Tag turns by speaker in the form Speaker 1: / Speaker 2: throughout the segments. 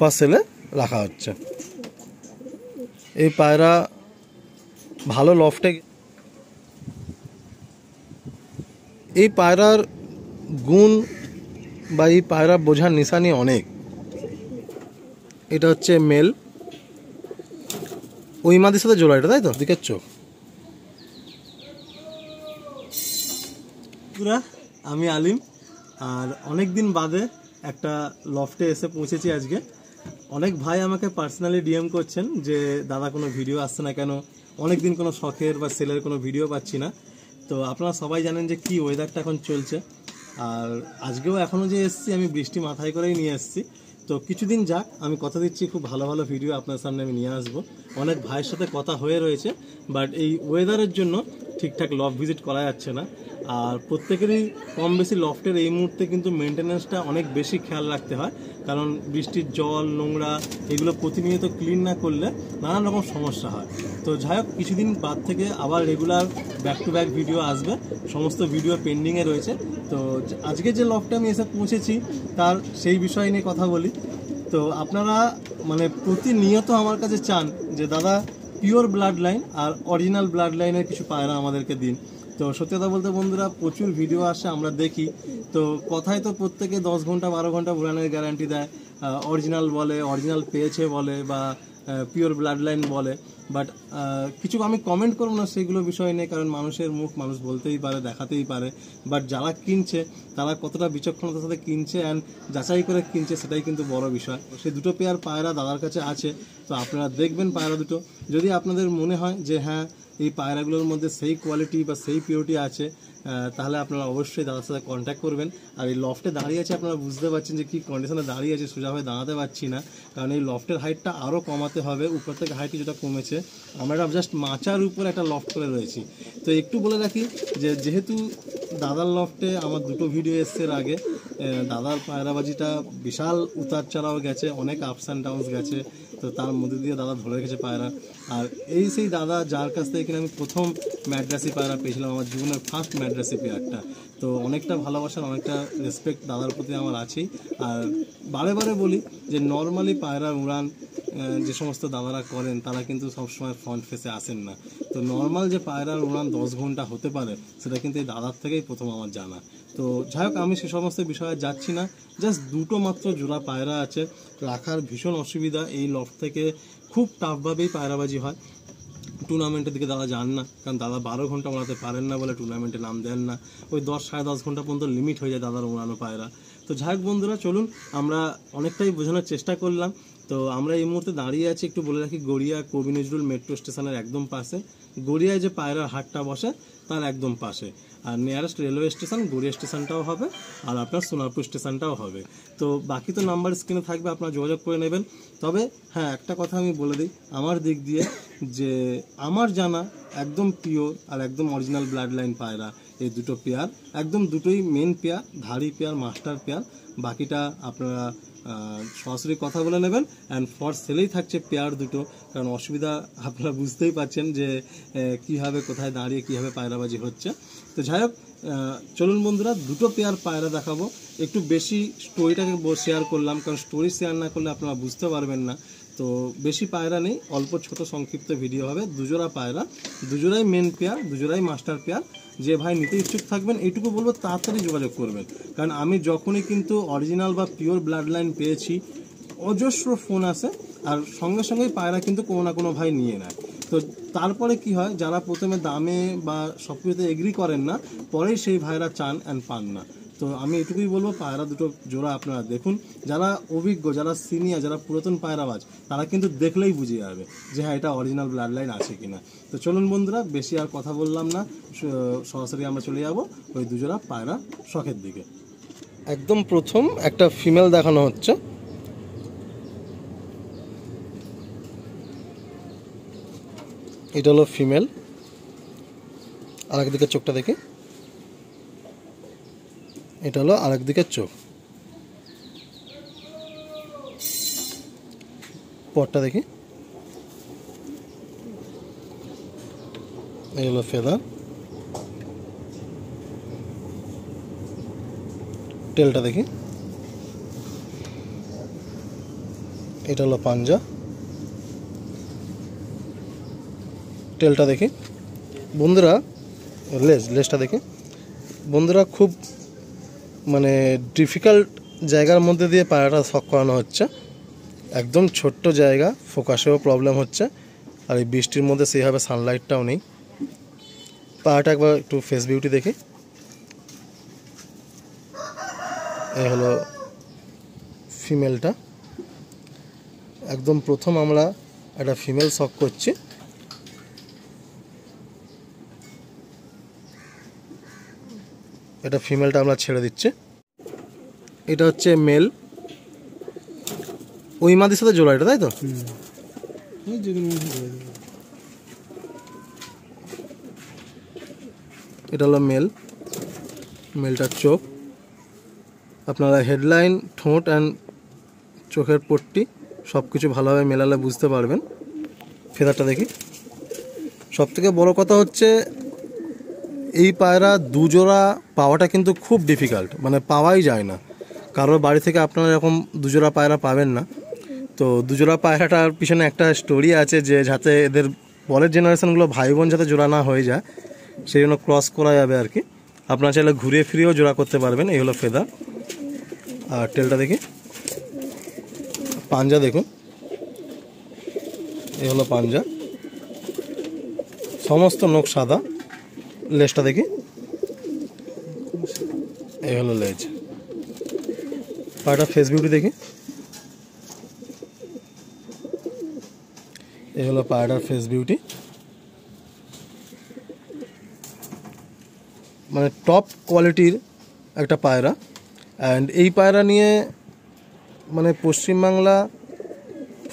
Speaker 1: first সেলে রাখা হচ্ছে এই পায়রা ভালো লফটে এই পায়রার গুণ বা এই পায়রা বোঝার নিশানি অনেক এটা হচ্ছে মেল ওই মাদের সাথে জোলা এটা তাই তো দিকের চোখ আমি আলিম আর অনেক দিন বাদে একটা লফটে এসে পৌঁছেছি আজকে অনেক ভাই আমাকে পার্সোনালি ডিএম করছেন যে দাদা কোনো ভিডিও আসছে না কেন অনেক দিন কোনো শখের বা সেলের কোনো ভিডিও পাচ্ছি না তো আপনারা সবাই জানেন যে কি ওয়েদারটা এখন চলছে আর আজকেও এখনও যে এসছি আমি বৃষ্টি মাথায় করেই নিয়ে এসছি তো কিছুদিন যাক আমি কথা দিচ্ছি খুব ভালো ভালো ভিডিও আপনার সামনে আমি নিয়ে আসবো অনেক ভাইয়ের সাথে কথা হয়ে রয়েছে বাট এই ওয়েদারের জন্য ঠিকঠাক লভ ভিজিট করা যাচ্ছে না আর প্রত্যেকেরই কম বেশি লফটের এই মুহূর্তে কিন্তু মেনটেন্যান্সটা অনেক বেশি খেয়াল রাখতে হয় কারণ বৃষ্টির জল নোংরা এগুলো প্রতিনিয়ত ক্লিন না করলে নানান রকম সমস্যা হয় তো যাই হোক কিছুদিন বাদ থেকে আবার regular back to back video আসবে সমস্ত ভিডিও পেন্ডিংয়ে রয়েছে তো আজকে যে লফটে আমি এসে পৌঁছেছি তার সেই বিষয় নিয়ে কথা বলি তো আপনারা মানে প্রতিনিয়ত আমার কাছে চান যে দাদা পিওর ব্লাড লাইন আর অরিজিনাল ব্লাড লাইনের কিছু পায়রা আমাদেরকে দিন তো সত্যি কথা বলতে বন্ধুরা প্রচুর ভিডিও আসে আমরা দেখি তো কথায় তো প্রত্যেকে দশ ঘন্টা বারো ঘন্টা ভুলানের গ্যারান্টি দেয় অরিজিনাল বলে অরিজিনাল পেয়েছে বলে বা পিওর ব্লাড লাইন বলে বাট কিছু আমি কমেন্ট করবো না সেগুলো বিষয় নিয়ে কারণ মানুষের মুখ মানুষ বলতেই পারে দেখাতেই পারে বাট যারা কিনছে তারা কতটা বিচক্ষণতার সাথে কিনছে অ্যান্ড যাচাই করে কিনছে সেটাই কিন্তু বড় বিষয় সেই দুটো পেয়ার পায়রা দাদার কাছে আছে তো আপনারা দেখবেন পায়রা দুটো যদি আপনাদের মনে হয় যে হ্যাঁ এই পায়রাগুলোর মধ্যে সেই কোয়ালিটি বা সেই পিওরিটি আছে তাহলে আপনারা অবশ্যই দাদার সাথে কন্ট্যাক্ট করবেন আর এই লফটে দাঁড়িয়ে আছে আপনারা বুঝতে পারছেন যে কী কন্ডিশনে দাঁড়িয়ে আছে সোজা হয়ে দাঁড়াতে পারছি না কারণ এই লফটের হাইটটা আরও কমাতে হবে উপর থেকে হাইট যেটা কমেছে আমরা জাস্ট মাচার উপর একটা লফট করে রয়েছি তো একটু বলে রাখি যে যেহেতু দাদার লফটে আমার দুটো ভিডিও এসছে আগে দাদার পায়রাবাজিটা বিশাল উতার চড়াও গেছে অনেক আপস অ্যান্ড ডাউনস গেছে তো তার মধ্যে দিয়ে দাদা ধরে গেছে পায়রা আর এই সেই দাদা যার কাছ থেকে এখানে আমি প্রথম ম্যাড্রাসি পায়রা পেয়েছিলাম আমার জীবনের ফার্স্ট ম্যাড্রাসি পেয়ারটা তো অনেকটা ভালোবাসার অনেকটা রেসপেক্ট দাদার প্রতি আমার আছেই আর বারে বারে বলি যে নর্মালি পায়রার উড়ান যে সমস্ত দাদারা করেন তারা কিন্তু সবসময় ফ্রন্ট ফেসে আসেন না তো নর্মাল যে পায়রার উড়ান দশ ঘন্টা হতে পারে সেটা কিন্তু এই দাদার থেকেই প্রথম আমার জানা তো যাই হোক আমি সে সমস্ত বিষয়ে যাচ্ছি না জাস্ট দুটো মাত্র জোড়া পায়রা আছে রাখার ভীষণ অসুবিধা এই লফ থেকে খুব টাফভাবেই পায়রাবাজি হয় টুর্নামেন্টের দিকে দাদা যান না কারণ দাদা বারো ঘন্টা ওড়াতে পারেন না বলে টুর্নামেন্টে নাম দেন না ওই দশ সাড়ে দশ ঘন্টা পর্যন্ত লিমিট হয়ে যায় দাদার উড়ানো পায়রা তো যাই হোক বন্ধুরা চলুন আমরা অনেকটাই বোঝানোর চেষ্টা করলাম তো আমরা এই মুহূর্তে দাঁড়িয়ে আছি একটু বলে রাখি গড়িয়া কবি নজরুল মেট্রো স্টেশনের একদম পাশে গড়িয়ায় যে পায়রার হাটটা বসে তার একদম পাশে আর নিয়ারেস্ট রেলওয়ে স্টেশন গড়িয়া স্টেশনটাও হবে আর আপনার সোনারপুর স্টেশনটাও হবে তো বাকি তো নাম্বার স্ক্রিনে থাকবে আপনারা যোগাযোগ করে নেবেন তবে হ্যাঁ একটা কথা আমি বলে দিই আমার দিক দিয়ে যে আমার জানা একদম পিওর আর একদম অরিজিনাল ব্লাড লাইন পায়রা এই দুটো পেয়ার একদম দুটোই মেন পেয়ার ধারি পেয়ার মাস্টার পেয়ার বাকিটা আপনারা সরাসরি কথা বলে নেবেন অ্যান্ড ফর সেলেই থাকছে পেয়ার দুটো কারণ অসুবিধা আপনারা বুঝতেই পারছেন যে কীভাবে কোথায় দাঁড়িয়ে কীভাবে পায়রাবাজি হচ্ছে তো যাই হোক চলুন বন্ধুরা দুটো পেয়ার পায়রা দেখাবো একটু বেশি স্টোরিটাকে শেয়ার করলাম কারণ স্টোরি শেয়ার না করলে আপনারা বুঝতে পারবেন না তো বেশি পায়রা নেই অল্প ছোট সংক্ষিপ্ত ভিডিও হবে দুজোড়া পায়রা দুজোড়াই মেন পেয়ার দুজোড়াই মাস্টার পেয়ার যে ভাই নিতে ইচ্ছুক থাকবেন এইটুকু বলবো তাড়াতাড়ি যোগাযোগ করবেন কারণ আমি যখনই কিন্তু অরিজিনাল বা পিওর ব্লাড লাইন পেয়েছি অজস্র ফোন আসে আর সঙ্গে সঙ্গেই পায়রা কিন্তু কোনো না কোনো ভাই নিয়ে নেয় তো তারপরে কি হয় যারা প্রথমে দামে বা সব কিছুতে এগ্রি করেন না পরেই সেই ভাইরা চান অ্যান্ড পান না তো আমি এটুকুই বলবো পায়রা দুটো জোড়া আপনারা দেখুন যারা অভিজ্ঞ যারা সিনিয়র যারা পুরাতন পায়রাবাজ তারা কিন্তু দেখলেই বুঝে যাবে যে হ্যাঁ এটা অরিজিনাল ব্লাড লাইন আছে কিনা তো চলুন বন্ধুরা বেশি আর কথা বললাম না সরাসরি আমরা চলে যাব ওই দুজোড়া পায়রা শখের দিকে একদম প্রথম একটা ফিমেল দেখানো হচ্ছে এটা হলো ফিমেল আর একদিকে চোখটা দেখি এটা হলো আরেক দিকের চোখ পরটা দেখি হলো ফেদার টেলটা দেখি এটা হলো পাঞ্জা টেলটা দেখি বন্ধুরা লেস লেজটা দেখি বন্ধুরা খুব মানে ডিফিকাল্ট জায়গার মধ্যে দিয়ে পায়রাটা শখ করানো হচ্ছে একদম ছোট্ট জায়গা ফোকাসেও প্রবলেম হচ্ছে আর এই বৃষ্টির মধ্যে সেইভাবে সানলাইটটাও নেই পায়রাটা একবার একটু ফেস বিউটি দেখি এ হলো ফিমেলটা একদম প্রথম আমরা একটা ফিমেল শখ করছি এটা ফিমেলটা আমরা ছেড়ে দিচ্ছে এটা হচ্ছে মেল ওই মাদির সাথে জোলা এটা তাই তো এটা হলো মেল মেলটার চোখ আপনারা হেডলাইন ঠোঁট অ্যান্ড চোখের পট্টি সব কিছু ভালোভাবে মেলালে বুঝতে পারবেন ফেদারটা দেখি সবথেকে বড় কথা হচ্ছে এই পায়রা দুজোড়া পাওয়াটা কিন্তু খুব ডিফিকাল্ট মানে পাওয়াই যায় না কারোর বাড়ি থেকে আপনারা এরকম দুজোড়া পায়রা পাবেন না তো দুজোড়া পায়রাটার পিছনে একটা স্টোরি আছে যে যাতে এদের পরের জেনারেশনগুলো ভাই বোন যাতে জোড়া না হয়ে যায় সেই জন্য ক্রস করা যাবে আর কি আপনারা চাইলে ঘুরিয়ে ফিরিয়েও জোড়া করতে পারবেন এই হলো ফেদার আর টেলটা দেখি পাঞ্জা দেখুন এ হলো পাঞ্জা সমস্ত নখ সাদা লেজটা দেখি এই হলো লেজ পাটা ফেস বিউটি দেখি এই হলো পায়রার ফেস বিউটি মানে টপ কোয়ালিটির একটা পায়রা অ্যান্ড এই পায়রা নিয়ে মানে পশ্চিমবাংলা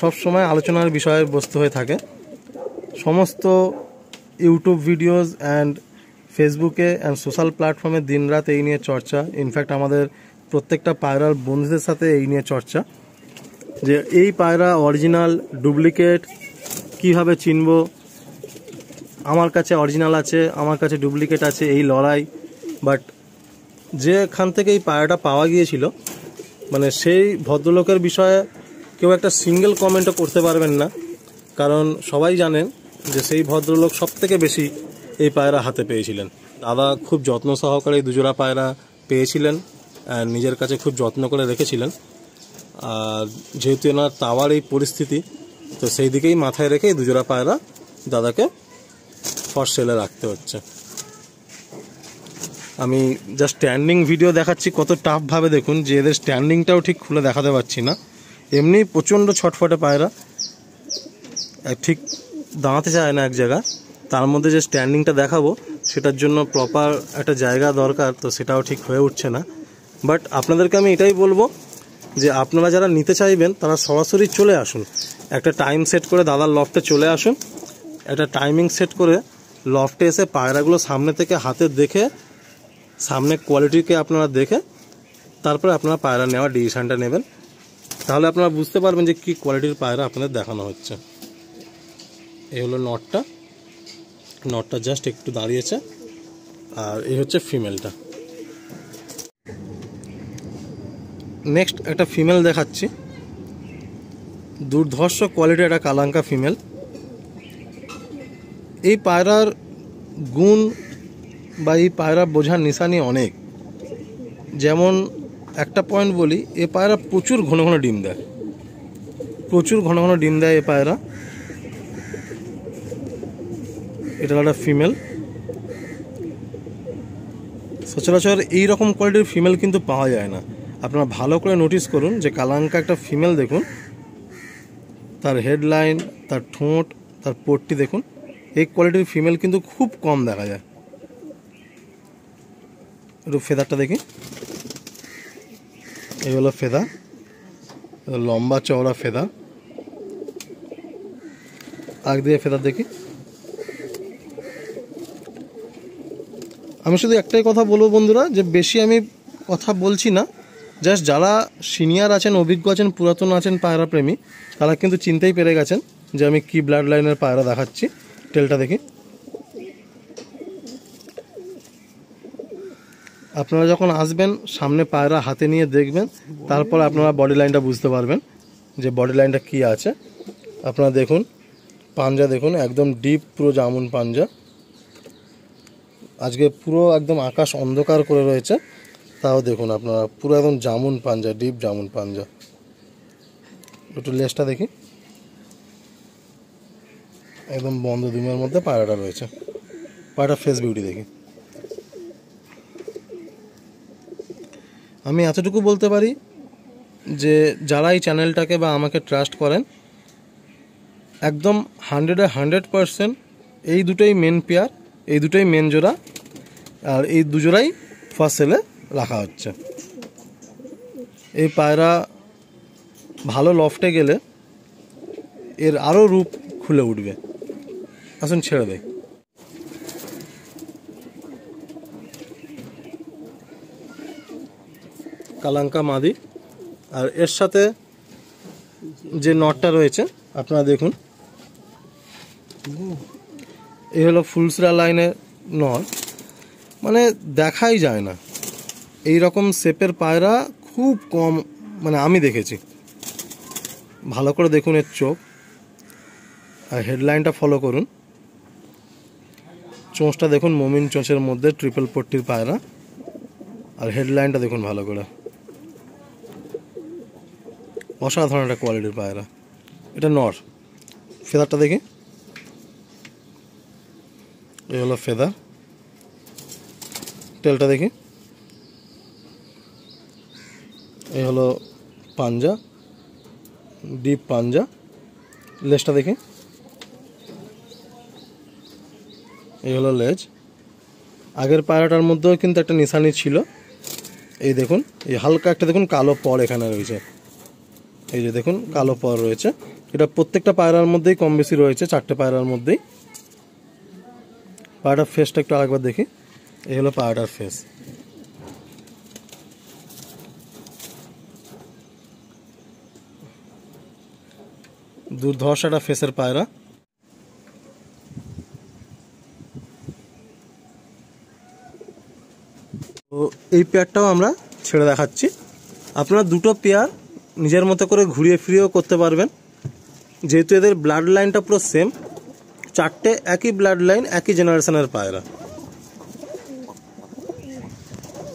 Speaker 1: সবসময় আলোচনার বিষয়ে বস্তু হয়ে থাকে সমস্ত ইউটিউব ভিডিওস অ্যান্ড ফেসবুকে অ্যান্ড সোশ্যাল প্ল্যাটফর্মে দিনরাত এই নিয়ে চর্চা ইনফ্যাক্ট আমাদের প্রত্যেকটা পায়রার বন্ধুদের সাথে এই নিয়ে চর্চা যে এই পায়রা অরিজিনাল ডুপ্লিকেট কিভাবে চিনব আমার কাছে অরিজিনাল আছে আমার কাছে ডুপ্লিকেট আছে এই লড়াই বাট যেখান থেকে এই পায়রাটা পাওয়া গিয়েছিল মানে সেই ভদ্রলোকের বিষয়ে কেউ একটা সিঙ্গেল কমেন্টও করতে পারবেন না কারণ সবাই জানেন যে সেই ভদ্রলোক সব থেকে বেশি এই পায়রা হাতে পেয়েছিলেন দাদা খুব যত্ন সহকারে এই দুজোড়া পায়রা পেয়েছিলেন নিজের কাছে খুব যত্ন করে রেখেছিলেন আর যেহেতু এনার তাওয়ার এই পরিস্থিতি তো সেই দিকেই মাথায় রেখে এই দুজোড়া পায়রা দাদাকে ফর সেলে রাখতে হচ্ছে আমি জাস্ট স্ট্যান্ডিং ভিডিও দেখাচ্ছি কত টাফভাবে দেখুন যে এদের স্ট্যান্ডিংটাও ঠিক খুলে দেখাতে পারছি না এমনি প্রচণ্ড ছটফটে পায়রা ঠিক দাঁড়াতে চায় না এক জায়গায় তার মধ্যে যে স্ট্যান্ডিংটা দেখাবো সেটার জন্য প্রপার একটা জায়গা দরকার তো সেটাও ঠিক হয়ে উঠছে না বাট আপনাদেরকে আমি এটাই বলবো যে আপনারা যারা নিতে চাইবেন তারা সরাসরি চলে আসুন একটা টাইম সেট করে দাদার লফটে চলে আসুন একটা টাইমিং সেট করে লফটে এসে পায়রাগুলো সামনে থেকে হাতে দেখে সামনে কোয়ালিটিকে আপনারা দেখে তারপরে আপনারা পায়রা নেওয়ার ডিসিশানটা নেবেন তাহলে আপনারা বুঝতে পারবেন যে কি কোয়ালিটির পায়রা আপনাদের দেখানো হচ্ছে এই হলো নটটা নটটা জাস্ট একটু দাঁড়িয়েছে আর এই হচ্ছে ফিমেলটা নেক্সট একটা ফিমেল দেখাচ্ছি দুর্ধর্ষ কোয়ালিটি একটা কালাঙ্কা ফিমেল এই পায়রার গুণ বা এই পায়রা বোঝার নিশানি অনেক যেমন একটা পয়েন্ট বলি এ পায়রা প্রচুর ঘন ঘন ডিম দেয় প্রচুর ঘন ঘন ডিম দেয় এ পায়রা এটা একটা ফিমেল সচরাচর এই রকম কোয়ালিটির ফিমেল কিন্তু পাওয়া যায় না আপনারা ভালো করে নোটিস করুন যে কালাঙ্কা একটা ফিমেল দেখুন তার হেডলাইন তার ঠোঁট তার পোটটি দেখুন এই কোয়ালিটির ফিমেল কিন্তু খুব কম দেখা যায় একটু ফেদারটা দেখি এই হলো ফেদা লম্বা চওড়া ফেদা আগ দিয়ে ফেদার দেখি আমি শুধু একটাই কথা বলবো বন্ধুরা যে বেশি আমি কথা বলছি না জাস্ট যারা সিনিয়র আছেন অভিজ্ঞ আছেন পুরাতন আছেন পায়রা প্রেমী তারা কিন্তু চিনতেই পেরে গেছেন যে আমি কি ব্লাড লাইনের পায়রা দেখাচ্ছি টেলটা দেখি আপনারা যখন আসবেন সামনে পায়রা হাতে নিয়ে দেখবেন তারপর আপনারা বডি লাইনটা বুঝতে পারবেন যে বডি লাইনটা কী আছে আপনারা দেখুন পাঞ্জা দেখুন একদম ডিপ পুরো জামুন পাঞ্জা আজকে পুরো একদম আকাশ অন্ধকার করে রয়েছে তাও দেখুন আপনারা পুরো একদম জামুন পাঞ্জা ডিপ জামুন পাঞ্জা একটু লেসটা দেখি একদম বন্ধ দিমের মধ্যে পায়রাটা রয়েছে পায়রাটা ফেস বিউটি দেখি আমি এতটুকু বলতে পারি যে যারা এই চ্যানেলটাকে বা আমাকে ট্রাস্ট করেন একদম হান্ড্রেডে হান্ড্রেড পারসেন্ট এই দুটোই মেন পেয়ার এই দুটোই মেন জোড়া আর এই দুজোড়াই ফার্স্ট সেলে রাখা হচ্ছে এই পায়রা ভালো লফটে গেলে এর আরও রূপ খুলে উঠবে আসুন ছেড়ে দেয় কালাঙ্কা মাদি আর এর সাথে যে নটটা রয়েছে আপনারা দেখুন এই হলো ফুলসরা লাইনের নর মানে দেখাই যায় না এই রকম শেপের পায়রা খুব কম মানে আমি দেখেছি ভালো করে দেখুন এর চোখ আর হেডলাইনটা ফলো করুন চোঁচটা দেখুন মমিন চোঁচের মধ্যে ট্রিপল পট্টির পায়রা আর হেডলাইনটা দেখুন ভালো করে অসাধারণ একটা কোয়ালিটির পায়রা এটা নর ফেদারটা দেখি হলো ফেদার টেলটা দেখি এই হলো পাঞ্জা ডিপ পাঞ্জা লেজটা দেখি এই হলো লেজ আগের পায়রাটার মধ্যেও কিন্তু একটা নিশানি ছিল এই দেখুন এই হালকা একটা দেখুন কালো পর এখানে রয়েছে এই যে দেখুন কালো পর রয়েছে এটা প্রত্যেকটা পায়রার মধ্যেই কম বেশি রয়েছে চারটে পায়রার মধ্যেই পাউডার ফেসটা একটু আরেকবার দেখি এই হলো পাউডার ফেস দুর্ধর্ষাটা ফেসের পায়রা তো এই পেয়ারটাও আমরা ছেড়ে দেখাচ্ছি আপনারা দুটো পেয়ার নিজের মতো করে ঘুরিয়ে ফিরিয়েও করতে পারবেন যেহেতু এদের ব্লাড লাইনটা পুরো সেম চারটে একই ব্লাড লাইন একই জেনারেশনের পায়রা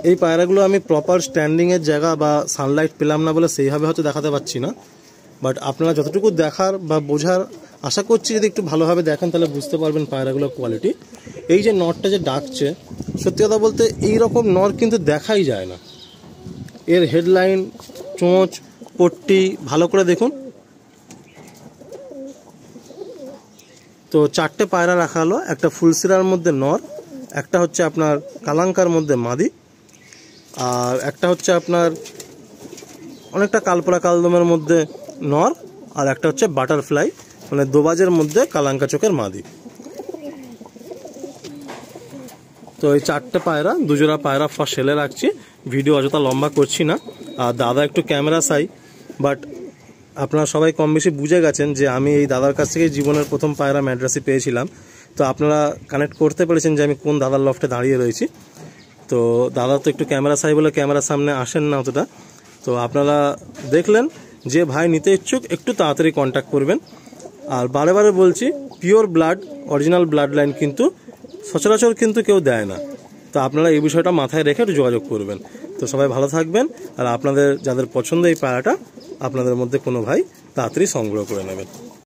Speaker 1: এই পায়রাগুলো আমি প্রপার স্ট্যান্ডিংয়ের জায়গা বা সানলাইট পেলাম না বলে সেইভাবে হয়তো দেখাতে পারছি না বাট আপনারা যতটুকু দেখার বা বোঝার আশা করছি যদি একটু ভালোভাবে দেখেন তাহলে বুঝতে পারবেন পায়রাগুলোর কোয়ালিটি এই যে নরটা যে ডাকছে সত্যি কথা বলতে এই রকম নর কিন্তু দেখাই যায় না এর হেডলাইন চোঁচ পট্টি ভালো করে দেখুন তো চারটে পায়রা রাখা হলো একটা ফুলসিরার মধ্যে নর একটা হচ্ছে আপনার কালাঙ্কার মধ্যে মাদি আর একটা হচ্ছে আপনার অনেকটা কালপোড়া কালদমের মধ্যে নর আর একটা হচ্ছে বাটারফ্লাই মানে দোবাজের মধ্যে কালাঙ্কা চোখের মাদি তো এই চারটে পায়রা দুজোড়া পায়রা ফার্স্ট সেলে রাখছি ভিডিও অযথা লম্বা করছি না আর দাদা একটু ক্যামেরা চাই বাট আপনারা সবাই কম বেশি বুঝে গেছেন যে আমি এই দাদার কাছ থেকেই জীবনের প্রথম পায়রা ম্যাড্রাসি পেয়েছিলাম তো আপনারা কানেক্ট করতে পেরেছেন যে আমি কোন দাদার লফটে দাঁড়িয়ে রয়েছি তো দাদা তো একটু ক্যামেরা সাই বলে ক্যামেরার সামনে আসেন না অতটা তো আপনারা দেখলেন যে ভাই নিতে ইচ্ছুক একটু তাড়াতাড়ি কন্ট্যাক্ট করবেন আর বারে বারে বলছি pure blood original blood line কিন্তু সচরাচর কিন্তু কেউ দেয় না তো আপনারা এই বিষয়টা মাথায় রেখে একটু যোগাযোগ করবেন তো সবাই ভালো থাকবেন আর আপনাদের যাদের পছন্দ এই পায়রাটা আপনাদের মধ্যে কোনো ভাই তাড়াতাড়ি সংগ্রহ করে নেবেন